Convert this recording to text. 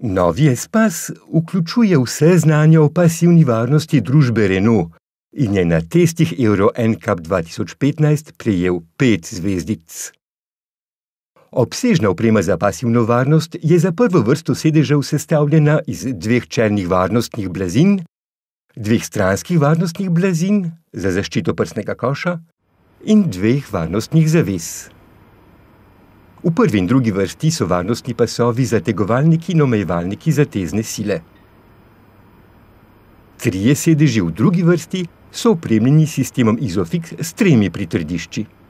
Novi espas vključuje vse znanje o pasivni varnosti družbe Renault in je na testih Euro NCAP 2015 prejel pet zvezdic. Obsežna oprema za pasivno varnost je za prvo vrsto sedežev sestavljena iz dveh čelnih varnostnih blazin, dveh stranskih varnostnih blazin za zaščito prsnega koša in dveh varnostnih zavez. V prvi in drugi vrsti so varnostni pasovi zategovalniki in omejevalniki zatezne sile. Trije sedeži v drugi vrsti so opremljeni s sistemom ISOFIX s tremi pritrdišči.